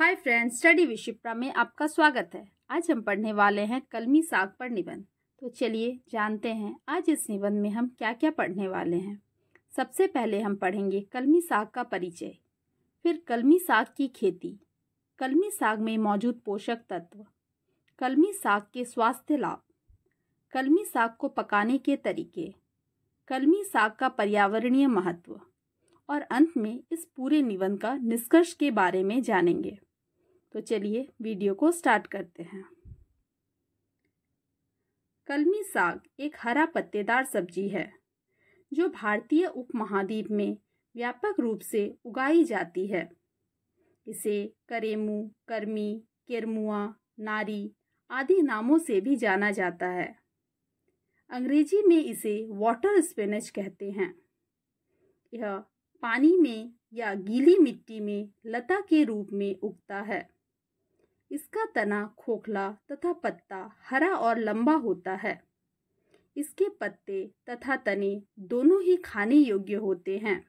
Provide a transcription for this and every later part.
hi friends study विशिप्रा में आपका स्वागत है आज हम पढ़ने वाले हैं कलमी साग पर निबंध तो चलिए जानते हैं आज इस निबंध में हम क्या क्या पढ़ने वाले हैं सबसे पहले हम पढ़ेंगे कलमी साग का परिचय फिर कलमी साग की खेती कलमी साग में मौजूद पोषक तत्व कलमी साग के स्वास्थ्य लाभ कलमी साग को पकाने के तरीके कलमी साग का पर्यावरणीय महत्व और अंत में इस पूरे निबंध का निष्कर्ष के बारे में जानेंगे तो चलिए वीडियो को स्टार्ट करते हैं कलमी साग एक हरा पत्तेदार सब्जी है जो भारतीय उपमहाद्वीप में व्यापक रूप से उगाई जाती है इसे करेमू करमी केरमुआ नारी आदि नामों से भी जाना जाता है अंग्रेजी में इसे वाटर स्पिनच कहते हैं यह पानी में या गीली मिट्टी में लता के रूप में उगता है इसका तना खोखला तथा पत्ता हरा और लंबा होता है इसके पत्ते तथा तने दोनों ही खाने योग्य होते हैं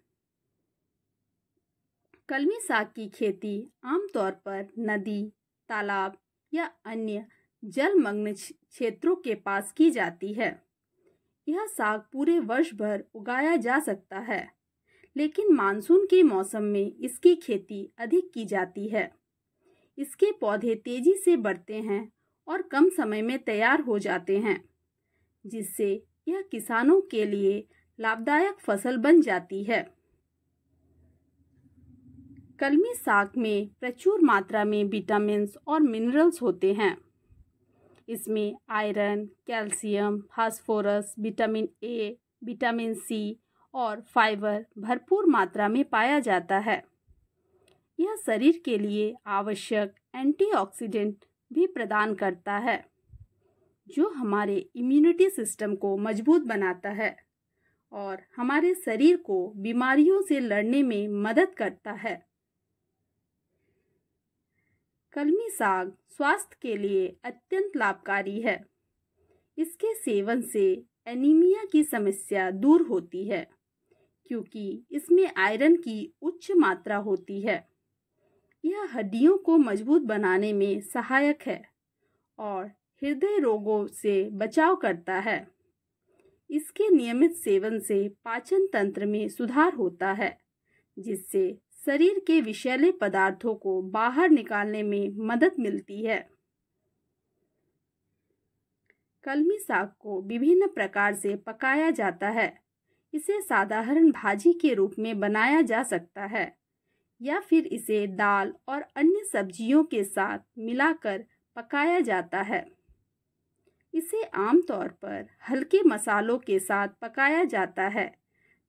कलमी साग की खेती आमतौर पर नदी तालाब या अन्य जलमग्न क्षेत्रों के पास की जाती है यह साग पूरे वर्ष भर उगाया जा सकता है लेकिन मानसून के मौसम में इसकी खेती अधिक की जाती है इसके पौधे तेज़ी से बढ़ते हैं और कम समय में तैयार हो जाते हैं जिससे यह किसानों के लिए लाभदायक फसल बन जाती है कलमी साग में प्रचुर मात्रा में विटामिन और मिनरल्स होते हैं इसमें iron calcium phosphorus vitamin A vitamin C और फाइबर भरपूर मात्रा में पाया जाता है यह शरीर के लिए आवश्यक एंटीऑक्सीडेंट भी प्रदान करता है जो हमारे इम्यूनिटी सिस्टम को मजबूत बनाता है और हमारे शरीर को बीमारियों से लड़ने में मदद करता है कलमी साग स्वास्थ्य के लिए अत्यंत लाभकारी है इसके सेवन से एनीमिया की समस्या दूर होती है क्योंकि इसमें आयरन की उच्च मात्रा होती है यह हड्डियों को मजबूत बनाने में सहायक है और हृदय रोगों से बचाव करता है इसके नियमित सेवन से पाचन तंत्र में सुधार होता है जिससे शरीर के विषैले पदार्थों को बाहर निकालने में मदद मिलती है कलमी साग को विभिन्न प्रकार से पकाया जाता है इसे साधारण भाजी के रूप में बनाया जा सकता है या फिर इसे दाल और अन्य सब्जियों के साथ मिलाकर पकाया जाता है इसे आमतौर पर हल्के मसालों के साथ पकाया जाता है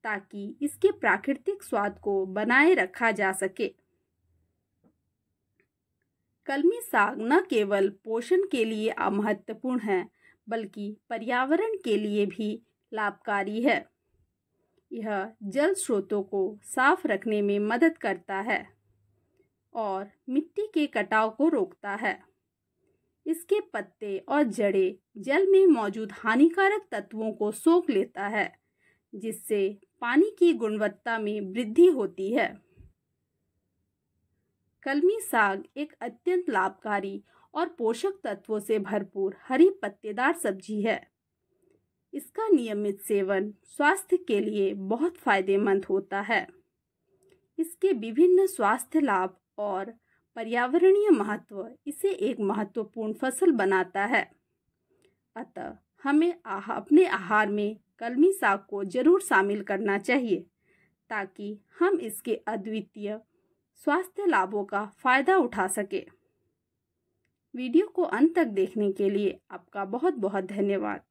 ताकि इसके प्राकृतिक स्वाद को बनाए रखा जा सके कलमी साग न केवल पोषण के लिए महत्वपूर्ण है बल्कि पर्यावरण के लिए भी लाभकारी है यह जल स्रोतों को साफ रखने में मदद करता है और मिट्टी के कटाव को रोकता है इसके पत्ते और जड़े जल में मौजूद हानिकारक तत्वों को सोख लेता है जिससे पानी की गुणवत्ता में वृद्धि होती है कलमी साग एक अत्यंत लाभकारी और पोषक तत्वों से भरपूर हरी पत्तेदार सब्जी है इसका नियमित सेवन स्वास्थ्य के लिए बहुत फायदेमंद होता है इसके विभिन्न स्वास्थ्य लाभ और पर्यावरणीय महत्व इसे एक महत्वपूर्ण फसल बनाता है अतः हमें आहा, अपने आहार में कलमी साग को जरूर शामिल करना चाहिए ताकि हम इसके अद्वितीय स्वास्थ्य लाभों का फायदा उठा सके वीडियो को अंत तक देखने के लिए आपका बहुत बहुत धन्यवाद